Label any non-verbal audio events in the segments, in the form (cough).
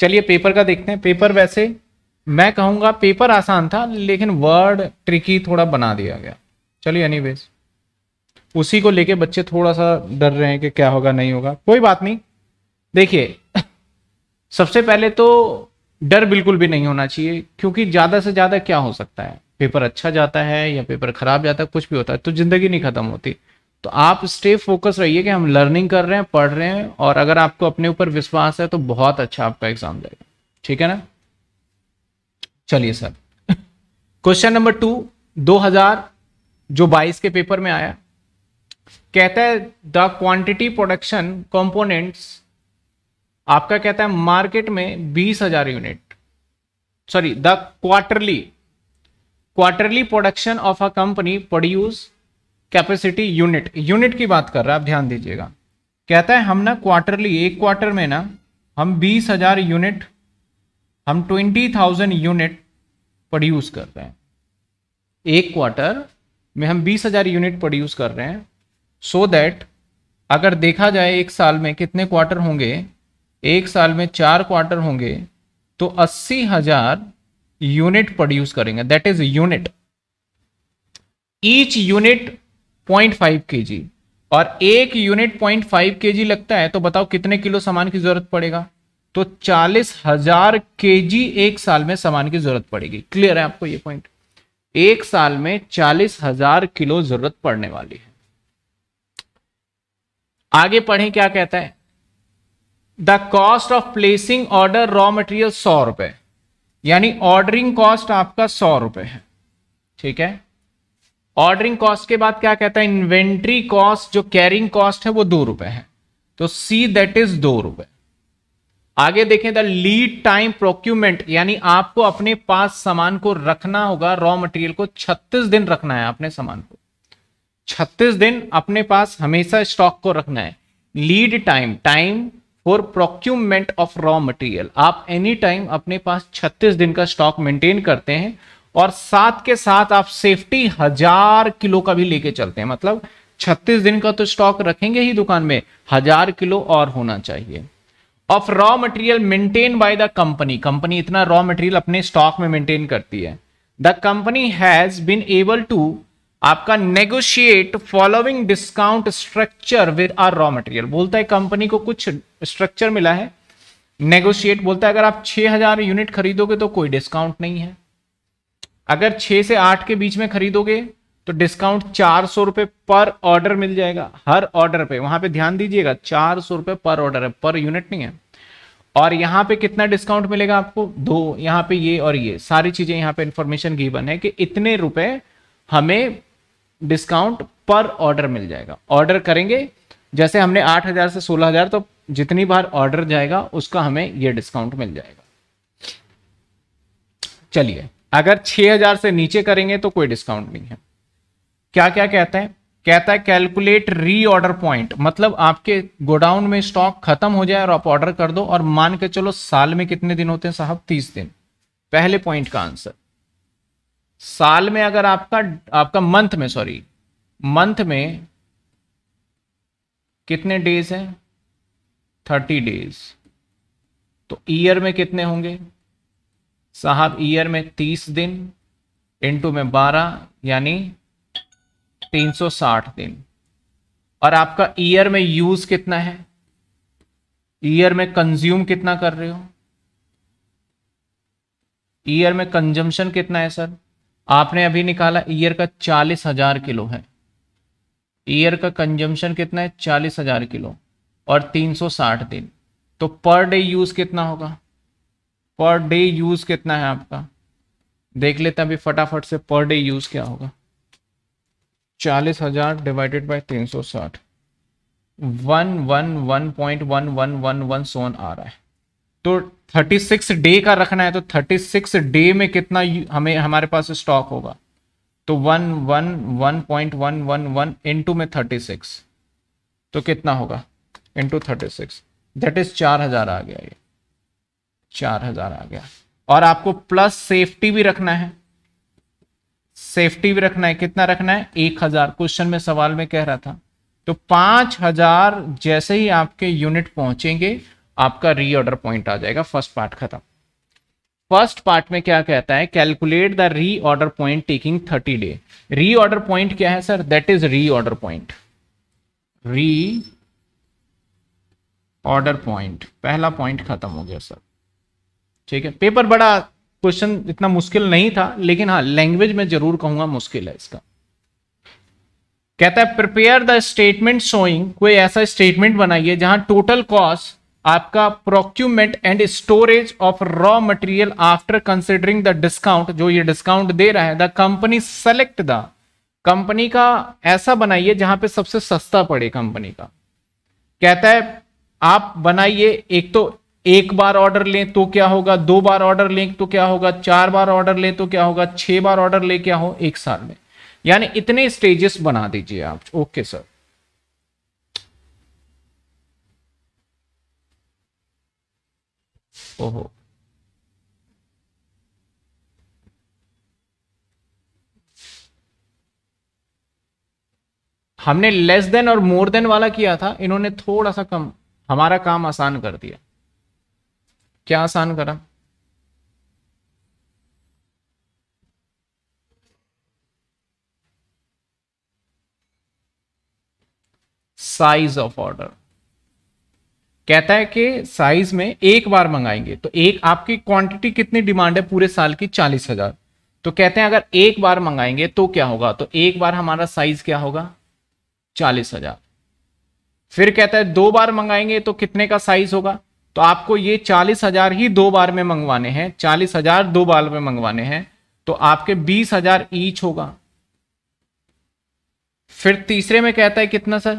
चलिए पेपर का देखते हैं पेपर वैसे मैं कहूँगा पेपर आसान था लेकिन वर्ड ट्रिकी थोड़ा बना दिया गया चलिए एनी उसी को लेके बच्चे थोड़ा सा डर रहे हैं कि क्या होगा नहीं होगा कोई बात नहीं देखिए (laughs) सबसे पहले तो डर बिल्कुल भी नहीं होना चाहिए क्योंकि ज़्यादा से ज़्यादा क्या हो सकता है पेपर अच्छा जाता है या पेपर खराब जाता है कुछ भी होता है तो ज़िंदगी नहीं ख़त्म होती तो आप स्टे फोकस रहिए कि हम लर्निंग कर रहे हैं पढ़ रहे हैं और अगर आपको अपने ऊपर विश्वास है तो बहुत अच्छा आपका एग्जाम जाएगा ठीक है ना चलिए सर क्वेश्चन नंबर टू 2000 जो 22 के पेपर में आया कहता है द क्वांटिटी प्रोडक्शन कंपोनेंट्स आपका कहता है मार्केट में बीस हजार unit sorry the quarterly quarterly production of a company produce capacity unit unit की बात कर रहा है आप ध्यान दीजिएगा कहता है हम ना क्वार्टरली एक क्वार्टर में ना हम बीस हजार यूनिट हम ट्वेंटी थाउजेंड यूनिट प्रोड्यूस कर रहे हैं एक क्वार्टर में हम बीस हजार यूनिट प्रोड्यूस कर रहे हैं सो so दैट अगर देखा जाए एक साल में कितने क्वार्टर होंगे एक साल में चार क्वार्टर होंगे तो अस्सी हजार यूनिट प्रोड्यूस करेंगे that is unit each unit point five K G और एक यूनिट पॉइंट फाइव के जी लगता है तो बताओ कितने किलो सामान की जरूरत पड़ेगा तो चालीस हजार के जी एक साल में सामान की जरूरत पड़ेगी क्लियर है आपको ये पॉइंट एक साल में चालीस हजार किलो जरूरत पड़ने वाली है आगे पढ़ें क्या कहता है the cost of placing order raw material सौ रुपए यानी ऑर्डरिंग कॉस्ट आपका सौ रुपए है ठीक है ऑर्डरिंग कॉस्ट के बाद क्या कहता है इन्वेंट्री कॉस्ट जो कैरिंग कॉस्ट है वो दो रुपए है तो सी दैट इज दो रुपए आगे देखें द लीड टाइम प्रोक्यूमेंट यानी आपको अपने पास सामान को रखना होगा रॉ मटेरियल को 36 दिन रखना है अपने सामान को 36 दिन अपने पास हमेशा स्टॉक को रखना है lead time time for procurement of raw material आप एनी टाइम अपने पास 36 दिन का स्टॉक मेंटेन करते हैं और साथ के साथ आप सेफ्टी हजार किलो का भी लेके चलते हैं मतलब छत्तीस दिन का तो स्टॉक रखेंगे ही दुकान में हजार किलो और होना चाहिए of raw material maintain by the company company इतना रॉ मटेरियल अपने स्टॉक में मेंटेन करती है the company has been able to आपका negotiate following discount structure with our raw material बोलता है कंपनी को कुछ स्ट्रक्चर मिला है नेगोशिएट बोलता है अगर आप 6000 यूनिट खरीदोगे तो कोई डिस्काउंट नहीं है अगर छह से आठ के बीच में खरीदोगे तो डिस्काउंट चार सौ रुपये पर ऑर्डर मिल जाएगा हर ऑर्डर पे वहां पे ध्यान दीजिएगा चार सौ रुपए पर ऑर्डर है पर यूनिट नहीं है और यहाँ पे कितना डिस्काउंट मिलेगा आपको दो यहाँ पे ये और ये सारी चीज़ें यहाँ पे इंफॉर्मेशन गिवन है कि इतने रुपए हमें डिस्काउंट पर ऑर्डर मिल जाएगा ऑर्डर करेंगे जैसे हमने आठ हज़ार से सोलह हज़ार तो जितनी बार ऑर्डर जाएगा उसका हमें ये डिस्काउंट मिल जाएगा चलिए अगर 6000 से नीचे करेंगे तो कोई डिस्काउंट नहीं है क्या क्या कहते हैं कहता है कैलकुलेट री ऑर्डर पॉइंट मतलब आपके गोडाउन में स्टॉक खत्म हो जाए और आप ऑर्डर कर दो और मान के चलो साल में कितने दिन होते हैं साहब तीस दिन पहले पॉइंट का आंसर साल में अगर आपका आपका मंथ में सॉरी मंथ में कितने डेज हैं थर्टी डेज तो ईयर में कितने होंगे साहब ईयर में तीस दिन इंटू में बारह यानी तीन सौ साठ दिन और आपका ईयर में यूज कितना है ईयर में कंज्यूम कितना कर रहे हो ईयर में कंजम्पशन कितना है सर आपने अभी निकाला ईयर का चालीस हजार किलो है ईयर का कंजम्पशन कितना है चालीस हजार किलो और तीन सौ साठ दिन तो पर डे यूज कितना होगा पर डे यूज कितना है आपका देख लेते हैं अभी फटाफट से पर डे यूज क्या होगा चालीस हजार डिवाइडेड बाई तीन सौ साठ one one one point one one one one सोन आ रहा है तो थर्टी सिक्स डे का रखना है तो थर्टी सिक्स डे में कितना हमें हमारे पास स्टॉक होगा तो one one one point one one one into में थर्टी सिक्स तो कितना होगा into thirty six that is चार हजार आ गया ये चार हजार आ गया और आपको प्लस सेफ्टी भी रखना है सेफ्टी भी रखना है कितना रखना है एक हजार क्वेश्चन में सवाल में कह रहा था तो पांच हजार जैसे ही आपके यूनिट पहुंचेंगे आपका रीऑर्डर पॉइंट आ जाएगा फर्स्ट पार्ट खत्म फर्स्ट पार्ट में क्या कहता है calculate the reorder point taking thirty day reorder point क्या है sir that is reorder point reorder point पहला पॉइंट खत्म हो गया सर ठीक है पेपर बड़ा क्वेश्चन इतना मुश्किल नहीं था लेकिन हाँ लैंग्वेज में जरूर कहूंगा मुश्किल है इसका कहता है प्रिपेयर द स्टेटमेंट शोइंग कोई ऐसा स्टेटमेंट बनाइए जहां टोटल कॉस्ट आपका procurement and storage of raw material after considering the discount जो ये डिस्काउंट दे रहा है the company select the company का ऐसा बनाइए जहां पे सबसे सस्ता पड़े कंपनी का कहता है आप बनाइए एक तो एक बार ऑर्डर लें तो क्या होगा दो बार ऑर्डर लें तो क्या होगा चार बार ऑर्डर लें तो क्या होगा छह बार ऑर्डर ले क्या हो एक साल में यानी इतने स्टेजेस बना दीजिए आप ओके सर ओहो हमने लेस देन और मोर देन वाला किया था इन्होंने थोड़ा सा कम हमारा काम आसान कर दिया क्या आसान करा साइज ऑफ ऑर्डर कहता है कि साइज में एक बार मंगाएंगे तो एक आपकी क्वांटिटी कितनी डिमांड है पूरे साल की चालीस हजार तो कहते हैं अगर एक बार मंगाएंगे तो क्या होगा तो एक बार हमारा साइज क्या होगा चालीस हजार फिर कहता है दो बार मंगाएंगे तो कितने का साइज होगा तो आपको ये चालीस हजार ही दो बार में मंगवाने हैं चालीस हजार दो बार में मंगवाने हैं तो आपके बीस हजार ईच होगा फिर तीसरे में कहता है कितना सर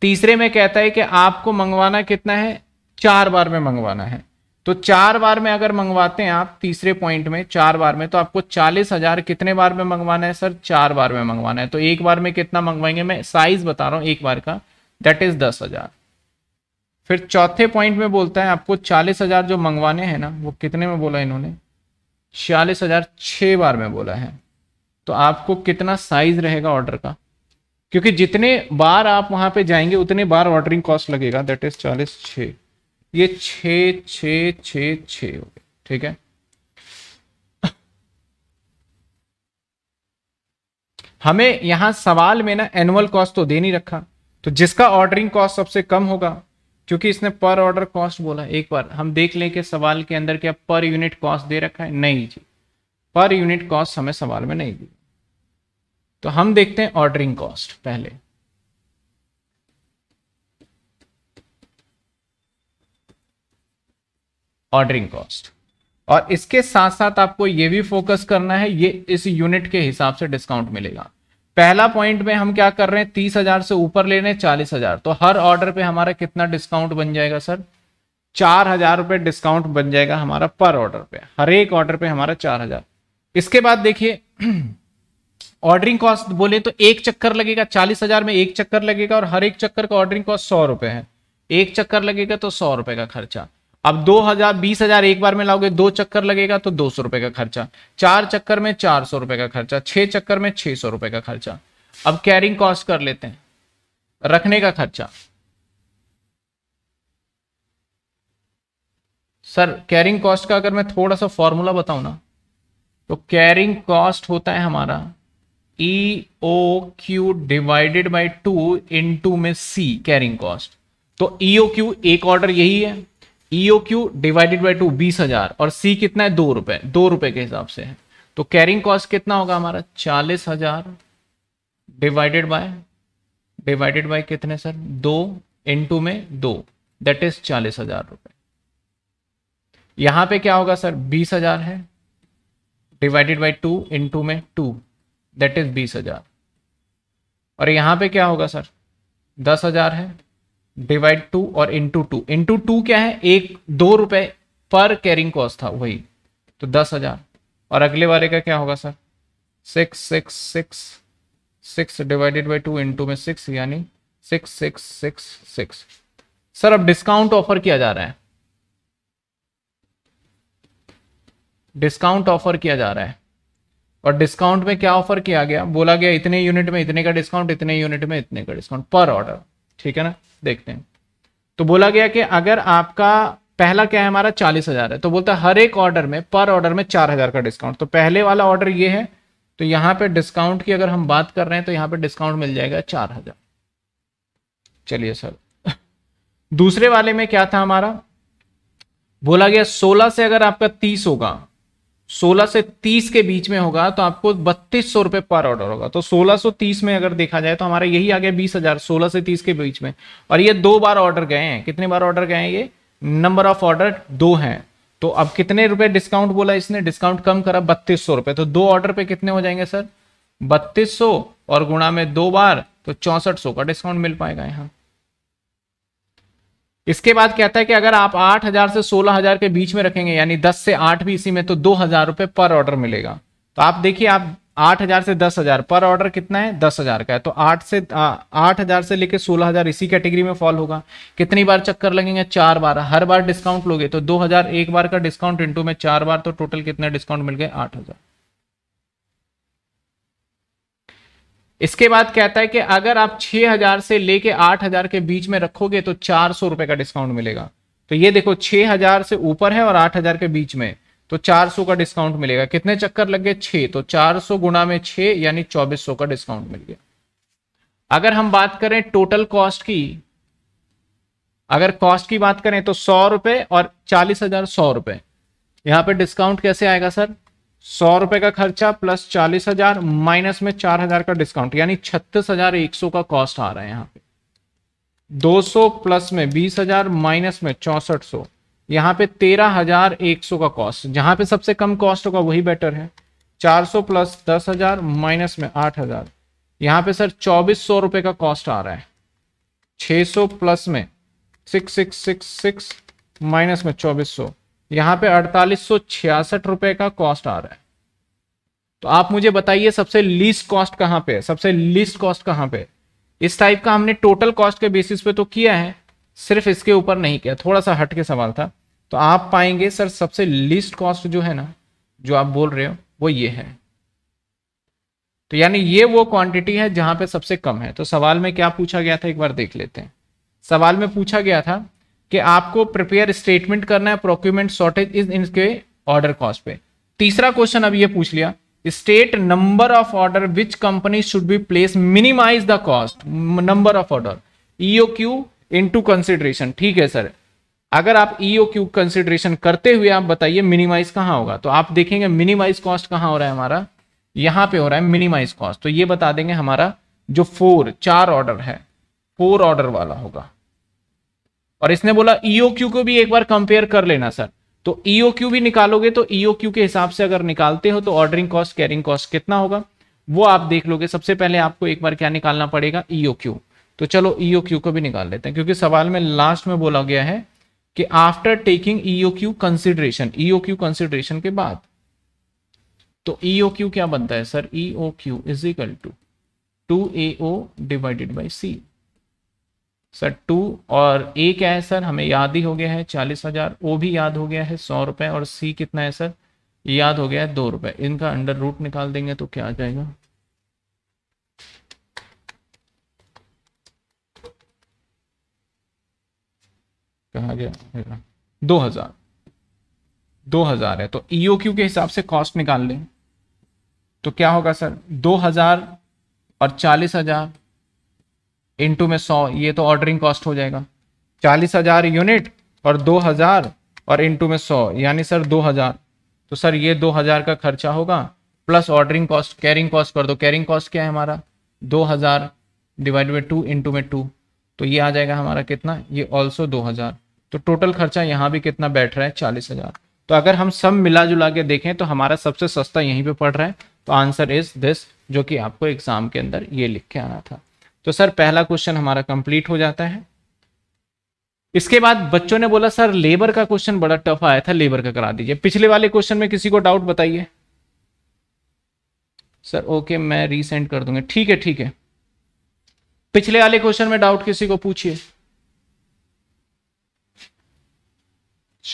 तीसरे में कहता है कि आपको मंगवाना कितना है चार बार में मंगवाना है तो चार बार में अगर मंगवाते हैं आप तीसरे पॉइंट में चार बार में तो आपको चालीस हजार कितने बार में मंगवाना है सर चार बार में मंगवाना है तो एक बार में कितना मंगवाएंगे मैं साइज बता रहा हूं एक बार का दैट इज दस हजार फिर चौथे पॉइंट में बोलता है आपको चालीस हजार जो मंगवाने हैं ना वो कितने में बोला इन्होंने छियालीस हजार छः बार में बोला है तो आपको कितना साइज रहेगा ऑर्डर का क्योंकि जितने बार आप वहां पे जाएंगे उतने बार ऑर्डरिंग कॉस्ट लगेगा दैट इज चालीस छ ये छ छ हो गए ठीक है हमें यहां सवाल में ना एनुअल कॉस्ट तो दे नहीं रखा तो जिसका ऑर्डरिंग कॉस्ट सबसे कम होगा क्योंकि इसने पर ऑर्डर कॉस्ट बोला एक बार हम देख लें कि सवाल के अंदर क्या पर यूनिट कॉस्ट दे रखा है नहीं जी पर यूनिट कॉस्ट हमें सवाल में नहीं दी तो हम देखते हैं ऑर्डरिंग कॉस्ट पहले ऑर्डरिंग कॉस्ट और इसके साथ साथ आपको यह भी फोकस करना है ये इस यूनिट के हिसाब से डिस्काउंट मिलेगा पहला पॉइंट में हम क्या कर रहे हैं तीस हजार से ऊपर ले रहे हैं चालीस हजार तो हर ऑर्डर पे हमारा कितना डिस्काउंट बन जाएगा सर चार हजार रुपये डिस्काउंट बन जाएगा हमारा पर ऑर्डर पे हर एक ऑर्डर पे हमारा चार हजार इसके बाद देखिए ऑर्डरिंग (clears throat) कॉस्ट बोले तो एक चक्कर लगेगा चालीस हजार में एक चक्कर लगेगा और हर एक चक्कर का ऑर्डरिंग कॉस्ट सौ रुपए है एक चक्कर लगेगा तो सौ रुपए का खर्चा अब दो हजार बीस हजार एक बार में लाओगे दो चक्कर लगेगा तो दो सौ रुपए का खर्चा चार चक्कर में चार सौ रुपए का खर्चा छह चक्कर में छह सौ रुपए का खर्चा अब कैरिंग कॉस्ट कर लेते हैं रखने का खर्चा सर कैरिंग कॉस्ट का अगर मैं थोड़ा सा फॉर्मूला बताऊं ना तो कैरिंग कॉस्ट होता है हमारा E O Q divided by two into में सी कैरिंग कॉस्ट तो ईओ e क्यू एक ऑर्डर यही है EO Q divided by two बीस हजार और सी कितना है दो रुपए दो रुपए के हिसाब से है तो कैरिंग कॉस्ट कितना होगा हमारा चालीस हजार डिवाइडेड बाय डिवाइडेड बाय कितने सर दो इंटू में दो दैट इज चालीस हजार रुपये यहां पे क्या होगा सर बीस हजार है डिवाइडेड बाय टू इंटू में टू दैट इज बीस हजार और यहां पे क्या होगा सर दस हजार है डिवाइड टू और इंटू टू इंटू टू क्या है एक दो रुपए पर कैरिंग कॉस्ट था वही तो दस हजार और अगले वाले का क्या होगा sir six six six six divided by two into में सिक्स यानी six six six six sir अब डिस्काउंट ऑफर किया जा रहा है डिस्काउंट ऑफर किया जा रहा है और डिस्काउंट में क्या ऑफर किया गया बोला गया इतने यूनिट में इतने का डिस्काउंट इतने यूनिट में इतने का डिस्काउंट पर ऑर्डर ठीक है ना देखते हैं तो बोला गया कि अगर आपका पहला क्या है हमारा चालीस हजार है तो बोलता है हर एक ऑर्डर में पर ऑर्डर में चार हजार का डिस्काउंट तो पहले वाला ऑर्डर ये है तो यहां पे डिस्काउंट की अगर हम बात कर रहे हैं तो यहां पे डिस्काउंट मिल जाएगा चार हजार चलिए सर दूसरे वाले में क्या था हमारा बोला गया सोलह से अगर आपका तीस होगा 16 से 30 के बीच में होगा तो आपको बत्तीस सौ रुपए पर ऑर्डर होगा तो 1630 में अगर देखा जाए तो हमारा यही आ गया बीस हजार सोलह से 30 के बीच में और ये दो बार ऑर्डर गए हैं कितने बार ऑर्डर गए हैं ये नंबर ऑफ ऑर्डर दो हैं तो अब कितने रुपए डिस्काउंट बोला इसने डिस्काउंट कम करा बत्तीस सौ रुपए तो दो ऑर्डर पे कितने हो जाएंगे सर बत्तीस सौ और गुणा में दो बार तो चौसठ सौ का डिस्काउंट मिल पाएगा यहाँ इसके बाद कहता है कि अगर आप 8000 से 16000 के बीच में रखेंगे यानी 10 से 8 भी इसी में तो दो हजार रुपए पर ऑर्डर मिलेगा तो आप देखिए आप 8000 से 10000 पर ऑर्डर कितना है 10000 का है तो 8 से 8000 से लेके 16000 इसी कैटेगरी में फॉल होगा कितनी बार चक्कर लगेंगे चार बार हर बार डिस्काउंट लोगे तो हजार एक बार का डिस्काउंट इंटू में चार बार तो टोटल कितना डिस्काउंट मिल गए हजार इसके बाद कहता है कि अगर आप 6000 से लेके 8000 के बीच में रखोगे तो चार सौ रुपए का डिस्काउंट मिलेगा तो ये देखो 6000 से ऊपर है और 8000 के बीच में तो 400 का डिस्काउंट मिलेगा कितने चक्कर लग गए छे तो 400 गुना में छः यानी 2400 का डिस्काउंट मिल गया अगर हम बात करें टोटल कॉस्ट की अगर कॉस्ट की बात करें तो सौ रुपए और चालीस हजार सौ रुपए यहां पर डिस्काउंट कैसे आएगा सर सौ रुपए का खर्चा प्लस चालीस हजार माइनस में चार हजार का डिस्काउंट यानी छत्तीस हजार एक सौ का कॉस्ट आ रहा है यहाँ पे दो सौ प्लस में बीस हजार माइनस में चौसठ सौ यहाँ पे तेरह हजार एक सौ का कॉस्ट जहां पे सबसे कम कॉस्ट होगा वही बेटर है चार सौ प्लस दस हजार माइनस में आठ हजार यहाँ पे सर चौबीस सौ रुपए का कॉस्ट आ रहा है छह सौ प्लस में six six six six minus में चौबीस सौ यहां पे अड़तालीस रुपए का कॉस्ट आ रहा है तो आप मुझे बताइए सबसे लीस्ट कॉस्ट कहां पे सबसे लीस्ट कॉस्ट कहां पे इस टाइप का हमने टोटल कॉस्ट के बेसिस पे तो किया है सिर्फ इसके ऊपर नहीं किया थोड़ा सा हट के सवाल था तो आप पाएंगे सर सबसे लीस्ट कॉस्ट जो है ना जो आप बोल रहे हो वो ये है तो यानी ये वो क्वांटिटी है जहां पे सबसे कम है तो सवाल में क्या पूछा गया था एक बार देख लेते हैं सवाल में पूछा गया था कि आपको प्रिपेयर स्टेटमेंट करना है प्रोक्यूमेंट शॉर्टेज इज इनके ऑर्डर कॉस्ट पे तीसरा क्वेश्चन अब ये पूछ लिया state number of order which company should be place minimize the cost number of order EO Q into consideration ठीक है सर अगर आप ईओ क्यू कंसिडरेशन करते हुए आप बताइए मिनिमाइज कहाँ होगा तो आप देखेंगे मिनिमाइज कॉस्ट कहाँ हो रहा है हमारा यहाँ पे हो रहा है मिनिमाइज कॉस्ट तो ये बता देंगे हमारा जो फोर चार ऑर्डर है फोर ऑर्डर वाला होगा और इसने बोला ईओ e क्यू को भी एक बार कंपेयर कर लेना सर तो ईओ e क्यू भी निकालोगे तो ईओ e क्यू के हिसाब से अगर निकालते हो तो ऑर्डरिंग कॉस्ट कैरिंग कॉस्ट कितना होगा वो आप देख लोगे सबसे पहले आपको एक बार क्या निकालना पड़ेगा ईओ क्यू तो चलो ईओ क्यू को भी निकाल लेते हैं क्योंकि सवाल में लास्ट में बोला गया है कि after taking EO Q consideration EO Q consideration के बाद तो ईओ क्यू क्या बनता है sir EO Q is equal to two AO divided by C sir two और ए क्या है सर हमें याद ही हो गया है चालीस हज़ार ओ भी याद हो गया है सौ रुपए और सी कितना है सर याद हो गया है दो रुपए इनका अंडर रूट निकाल देंगे तो क्या आ जाएगा कहा गया दो हज़ार दो हज़ार है तो ईओ e क्यू के हिसाब से कॉस्ट निकाल लें तो क्या होगा सर दो हज़ार और चालीस हज़ार इंटू में सौ ये तो ऑर्डरिंग कॉस्ट हो जाएगा चालीस हजार यूनिट और दो हजार और इंटू में सौ यानी सर दो हजार तो सर ये दो हजार का खर्चा होगा plus ordering cost carrying cost कर दो कैरिंग कॉस्ट क्या है हमारा दो हजार डिवाइड बाई टू इंटू में टू तो ये आ जाएगा हमारा कितना ये ऑल्सो दो हजार तो टोटल खर्चा यहाँ भी कितना बैठ रहा है चालीस हजार तो अगर हम सब मिला जुला के देखें तो हमारा सबसे सस्ता यहीं पे पड़ रहा है तो आंसर इज दिस जो कि आपको एग्जाम के अंदर ये लिख के आना था तो सर पहला क्वेश्चन हमारा कंप्लीट हो जाता है इसके बाद बच्चों ने बोला सर लेबर का क्वेश्चन बड़ा टफ आया था लेबर का करा दीजिए पिछले वाले क्वेश्चन में किसी को डाउट बताइए सर ओके मैं रीसेंड कर दूंगा ठीक है ठीक है पिछले वाले क्वेश्चन में डाउट किसी को पूछिए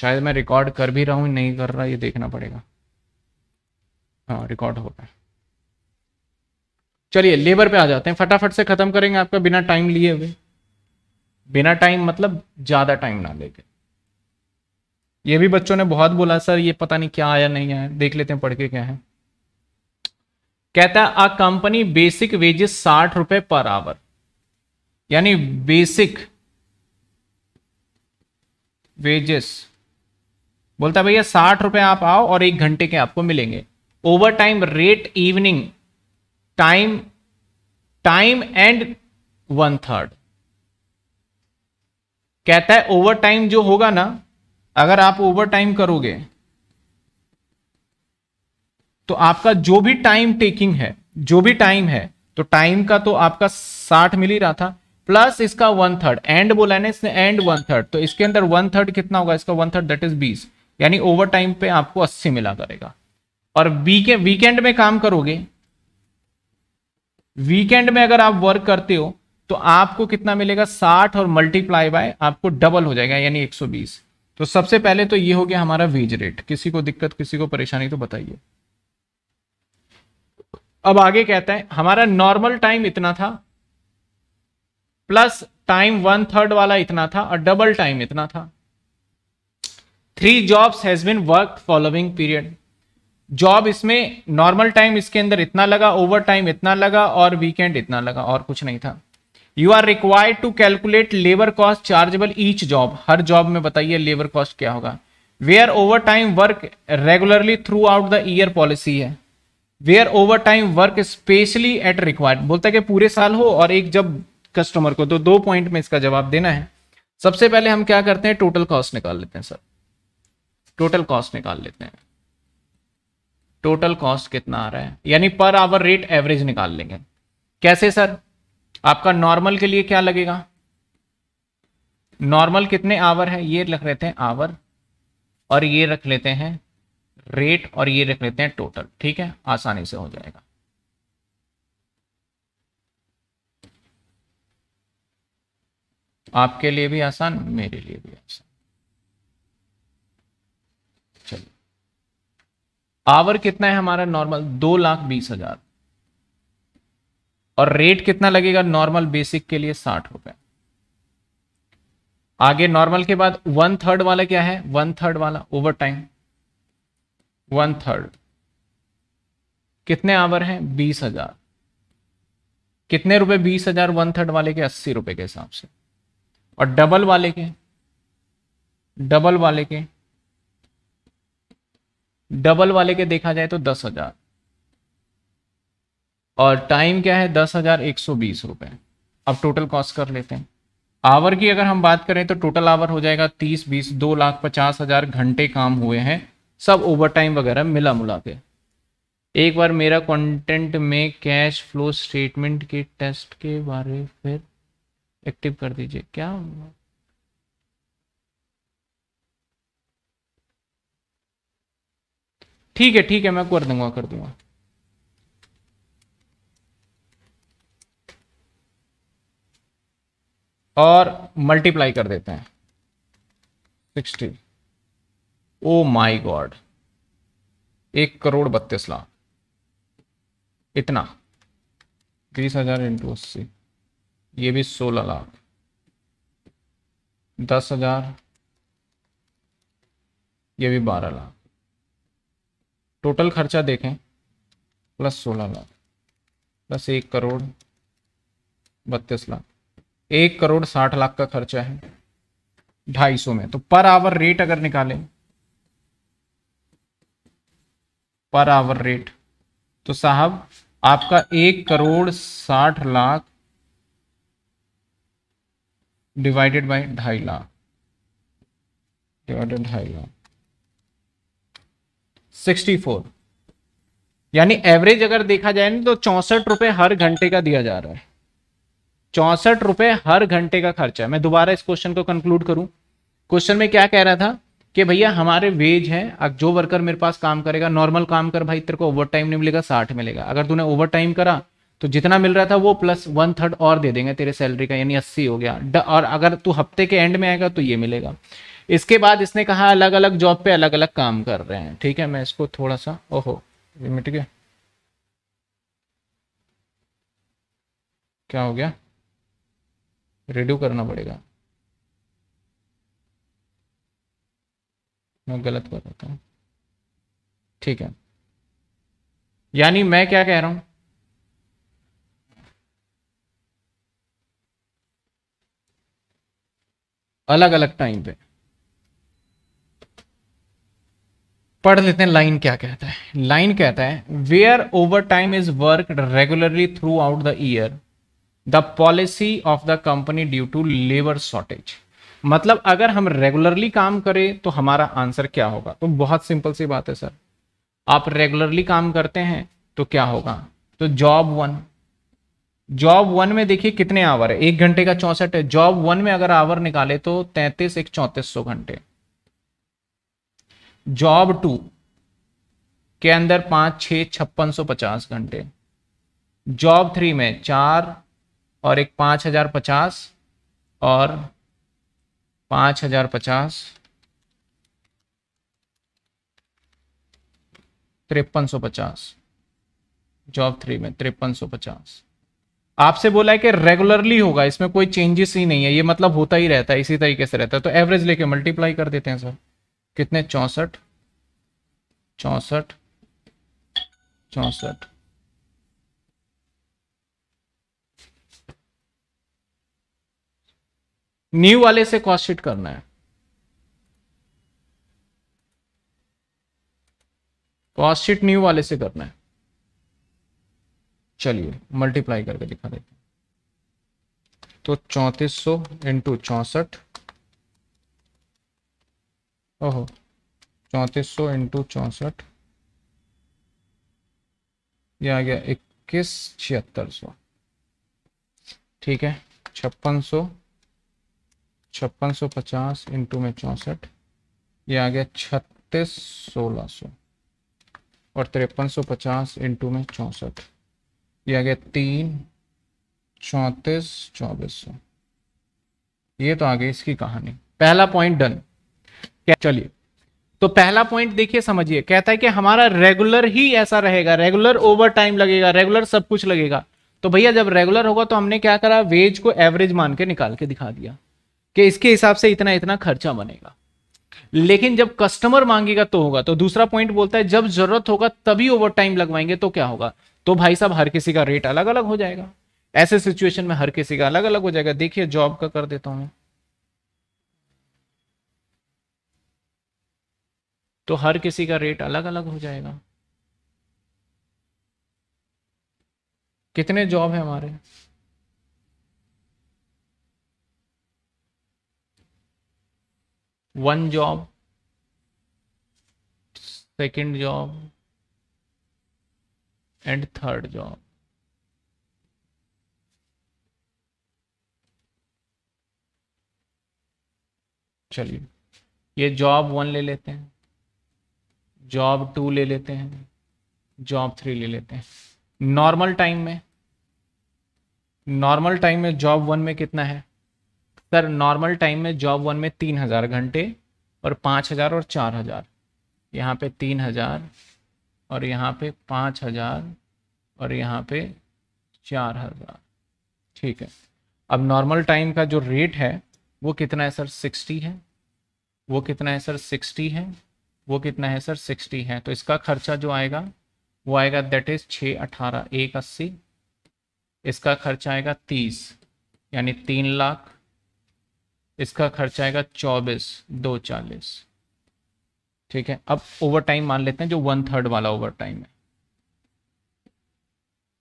शायद मैं रिकॉर्ड कर भी रहा हूं नहीं कर रहा ये देखना पड़ेगा हाँ रिकॉर्ड हो गया चलिए लेबर पे आ जाते हैं फटाफट से खत्म करेंगे आपका बिना टाइम लिए हुए बिना टाइम मतलब ज्यादा टाइम ना लेके ये भी बच्चों ने बहुत बोला सर ये पता नहीं क्या आया नहीं आया देख लेते हैं पढ़ के क्या है कहता है आ कंपनी बेसिक वेजेस साठ रुपए पर आवर यानी बेसिक वेजेस बोलता भैया साठ रुपए आप आओ और एक घंटे के आपको मिलेंगे over time rate evening time time and one third कहता है ओवर टाइम जो होगा ना अगर आप ओवर टाइम करोगे तो आपका जो भी टाइम टेकिंग है जो भी टाइम है तो टाइम का तो आपका साठ मिल ही रहा था प्लस इसका वन थर्ड एंड बोला ना इसने एंड वन थर्ड तो इसके अंदर वन थर्ड कितना होगा इसका वन थर्ड दैट इज बीस यानी ओवर टाइम पे आपको अस्सी मिला करेगा और वीकेंड में काम करोगे वीकेंड में अगर आप वर्क करते हो तो आपको कितना मिलेगा साठ और मल्टीप्लाई बाय आपको डबल हो जाएगा यानी एक सौ बीस तो सबसे पहले तो ये हो गया हमारा वेज रेट किसी को दिक्कत किसी को परेशानी तो बताइए अब आगे कहते हैं हमारा नॉर्मल टाइम इतना था प्लस टाइम वन थर्ड वाला इतना था और डबल टाइम इतना था three jobs has been work following period job इसमें नॉर्मल टाइम इसके अंदर इतना लगा ओवर टाइम इतना लगा और वीकेंड इतना लगा और कुछ नहीं था you are required to calculate labour cost chargeable each job हर जॉब में बताइए लेबर कॉस्ट क्या होगा where over time work regularly throughout the year policy है where over time work specially at required बोलता है कि पूरे साल हो और एक जब कस्टमर को तो दो पॉइंट में इसका जवाब देना है सबसे पहले हम क्या करते हैं टोटल कॉस्ट निकाल लेते हैं सर टोटल कॉस्ट निकाल लेते हैं टोटल कॉस्ट कितना आ रहा है यानी पर आवर रेट एवरेज निकाल लेंगे कैसे सर आपका नॉर्मल के लिए क्या लगेगा नॉर्मल कितने आवर है ये रख लेते हैं आवर और ये रख लेते हैं रेट और ये रख लेते हैं टोटल ठीक है आसानी से हो जाएगा आपके लिए भी आसान मेरे लिए भी आसान आवर कितना है हमारा नॉर्मल दो लाख बीस हजार और रेट कितना लगेगा नॉर्मल बेसिक के लिए साठ रुपए आगे नॉर्मल के बाद वन थर्ड वाला क्या है वन थर्ड वाला ओवर टाइम वन थर्ड कितने आवर हैं बीस हजार कितने रुपए बीस हजार वन थर्ड वाले के अस्सी रुपए के हिसाब से और डबल वाले के डबल वाले के डबल वाले के देखा जाए तो दस हजार और टाइम क्या है दस हजार एक सौ बीस रुपए अब टोटल कॉस्ट कर लेते हैं आवर की अगर हम बात करें तो टोटल आवर हो जाएगा तीस बीस दो लाख पचास हजार घंटे काम हुए हैं सब ओवर टाइम वगैरह मिला मुला के एक बार मेरा कंटेंट में कैश फ्लो स्टेटमेंट के टेस्ट के बारे फिर एक्टिव कर दीजिए क्या हुआ? ठीक है ठीक है मैं कर दूंगा कर दूंगा और मल्टीप्लाई कर देते हैं सिक्सटी ओ माय गॉड एक करोड़ बत्तीस लाख इतना बीस हजार इंटू अस्सी ये भी सोलह लाख दस हजार ये भी बारह लाख टोटल खर्चा देखें प्लस सोलह लाख प्लस एक करोड़ बत्तीस लाख एक करोड़ साठ लाख का खर्चा है ढाई सौ में तो पर आवर रेट अगर निकालें पर आवर रेट तो साहब आपका एक करोड़ साठ लाख डिवाइडेड बाय ढाई लाख डिवाइडेड ढाई लाख 64 यानी एवरेज अगर देखा जाए ना तो चौंसठ रुपए हर घंटे का दिया जा रहा है चौंसठ रुपए हर घंटे का खर्चा है मैं दोबारा इस क्वेश्चन को कंक्लूड करूं क्वेश्चन में क्या कह रहा था कि भैया हमारे वेज है अब जो वर्कर मेरे पास काम करेगा नॉर्मल काम कर भाई तेरे को ओवर टाइम नहीं मिलेगा साठ मिलेगा अगर तूने ओवर टाइम करा तो जितना मिल रहा था वो प्लस वन थर्ड और दे देंगे तेरे सैलरी का यानी अस्सी हो गया और अगर तू हफ्ते के एंड में आएगा तो ये मिलेगा इसके बाद इसने कहा अलग अलग जॉब पे अलग अलग काम कर रहे हैं ठीक है मैं इसको थोड़ा सा ओहो मिट गया क्या हो गया रिड्यू करना पड़ेगा मैं गलत कर रहा था ठीक है यानी मैं क्या कह रहा हूँ अलग अलग टाइम पे पढ़ लेते हैं लाइन क्या कहता है लाइन कहता है where over time is work regularly throughout the year the policy of the company due to labour shortage मतलब अगर हम रेगुलरली काम करें तो हमारा आंसर क्या होगा तो बहुत सिंपल सी बात है सर आप रेगुलरली काम करते हैं तो क्या होगा तो जॉब वन जॉब वन में देखिए कितने आवर है एक घंटे का चौंसठ है जॉब वन में अगर आवर निकाले तो तैंतीस एक चौंतीस सौ घंटे जॉब टू के अंदर पांच छ छप्पन सौ पचास घंटे जॉब थ्री में चार और एक पांच हज़ार पचास और पांच हज़ार पचास तिरपन सौ पचास जॉब थ्री में तिरपन सौ पचास आपसे बोला है कि रेगुलरली होगा इसमें कोई चेंजेस ही नहीं है ये मतलब होता ही रहता है इसी तरीके से रहता है तो एवरेज लेके मल्टीप्लाई कर देते हैं सर कितने चौंसठ चौंसठ चौंसठ न्यू वाले से कॉस्ट करना है कॉस्ट न्यू वाले से करना है चलिए मल्टीप्लाई करके दिखा देते हैं तो चौंतीस सौ इंटू चौसठ ओहो चौंतीस सौ इंटू चौंसठ यह आ गया इक्कीस छिहत्तर सौ ठीक है छप्पन सौ छप्पन सौ पचास इंटू में चौंसठ यह आ गया छत्तीस सोलह सौ और तिरपन सौ पचास इंटू में चौंसठ यह आ गया तीन चौंतीस चौबीस सौ ये तो आ गई इसकी कहानी पहला पॉइंट डन क्या चलिए तो पहला पॉइंट देखिए समझिए कहता है कि हमारा रेगुलर ही ऐसा रहेगा रेगुलर ओवर टाइम लगेगा रेगुलर सब कुछ लगेगा तो भैया जब रेगुलर होगा तो हमने क्या करा वेज को एवरेज मान के निकाल के दिखा दिया कि इसके हिसाब से इतना इतना खर्चा बनेगा लेकिन जब कस्टमर मांगेगा तो होगा तो दूसरा पॉइंट बोलता है जब जरूरत होगा तभी ओवर टाइम लगवाएंगे तो क्या होगा तो भाई साहब हर किसी का रेट अलग अलग हो जाएगा ऐसे सिचुएशन में हर किसी का अलग अलग हो जाएगा देखिए जॉब का कर देता हूं तो हर किसी का रेट अलग अलग हो जाएगा कितने जॉब है हमारे one job second job and third job चलिए ये जॉब वन ले लेते हैं जॉब टू ले लेते हैं जॉब थ्री ले लेते हैं नॉर्मल टाइम में नॉर्मल टाइम में जॉब वन में कितना है सर नॉर्मल टाइम में जॉब वन में तीन हज़ार घंटे और पाँच हज़ार और चार हज़ार यहाँ पे तीन हज़ार और यहाँ पे पाँच हज़ार और यहाँ पे चार हज़ार ठीक है अब नॉर्मल टाइम का जो रेट है वो कितना है सर सिक्सटी है वो कितना है सर सिक्सटी है वो कितना है सर सिक्सटी है तो इसका खर्चा जो आएगा वो आएगा दैट इज छ अठारह एक अस्सी इसका खर्चा आएगा तीस यानी तीन लाख इसका खर्चा आएगा चौबीस दो चालीस ठीक है अब ओवर टाइम मान लेते हैं जो वन थर्ड वाला ओवर टाइम है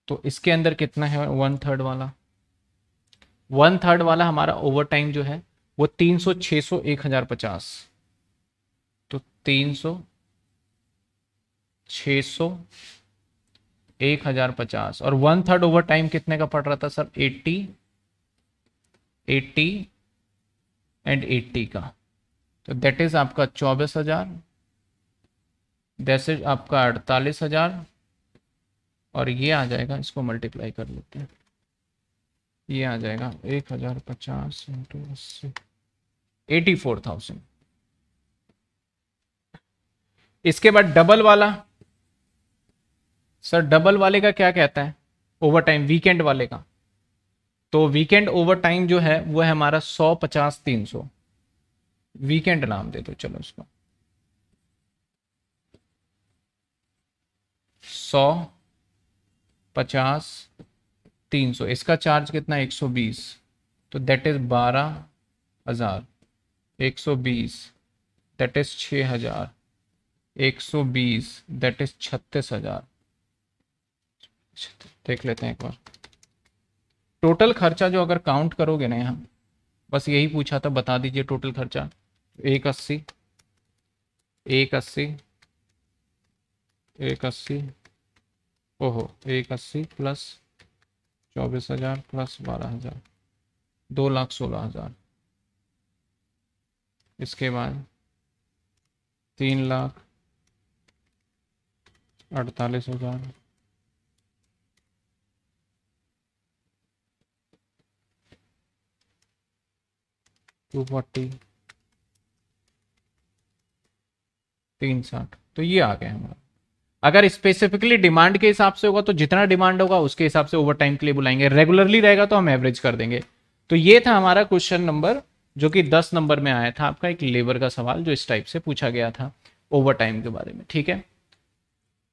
तो इसके अंदर कितना है वन थर्ड वाला वन थर्ड वाला हमारा ओवर टाइम जो है वो तीन सौ छह सौ एक हज़ार पचास तीन सौ छ सौ एक हजार पचास और वन थर्ड ओवर टाइम कितने का पड़ रहा था sir eighty eighty and eighty का तो दैट इज आपका चौबीस हजार दैट इज आपका अड़तालीस हजार और ये आ जाएगा इसको मल्टीप्लाई कर लेते हैं ये आ जाएगा एक हजार पचास इंटू अस्सी एटी फोर थाउजेंड इसके बाद डबल वाला सर डबल वाले का क्या कहता है ओवर टाइम वीकेंड वाले का तो वीकेंड ओवर टाइम जो है वो है हमारा सौ पचास तीन सौ वीकेंड नाम दे दो चलो उसको सौ पचास तीन सौ इसका चार्ज कितना एक सौ बीस तो दैट इज बारह हजार एक सौ बीस दैट इज छ हजार एक सौ बीस दैट इज छत्तीस हजार देख लेते हैं एक बार टोटल खर्चा जो अगर काउंट करोगे ना यहाँ बस यही पूछा था बता दीजिए टोटल खर्चा एक अस्सी एक अस्सी एक अस्सी ओहो एक अस्सी प्लस चौबीस हजार प्लस बारह हजार दो लाख सोलह हजार इसके बाद तीन लाख अड़तालीस हजार टू फोर्टी तीन साठ तो ये आ गया हमारा अगर स्पेसिफिकली डिमांड के हिसाब से होगा तो जितना डिमांड होगा उसके हिसाब से ओवर टाइम के लिए बुलाएंगे रेगुलरली रहेगा तो हम एवरेज कर देंगे तो ये था हमारा क्वेश्चन नंबर जो कि दस नंबर में आया था आपका एक लेबर का सवाल जो इस टाइप से पूछा गया था ओवर टाइम के बारे में ठीक है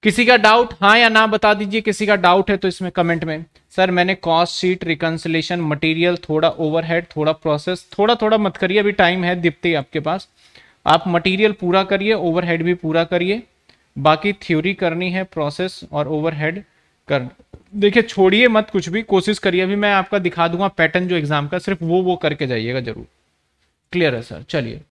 किसी का डाउट हाँ या ना बता दीजिए किसी का डाउट है तो इसमें कमेंट में सर मैंने कॉस्ट शीट रिकन्सलेशन मटेरियल थोड़ा ओवरहेड थोड़ा प्रोसेस थोड़ा थोड़ा मत करिए अभी टाइम है दिप्ते आपके पास आप मटेरियल पूरा करिए ओवरहेड भी पूरा करिए बाकी थ्योरी करनी है प्रोसेस और ओवरहेड कर देखिए छोड़िए मत कुछ भी कोशिश करिए अभी मैं आपका दिखा दूंगा पैटर्न जो एग्जाम का सिर्फ वो वो करके जाइएगा जरूर क्लियर है सर चलिए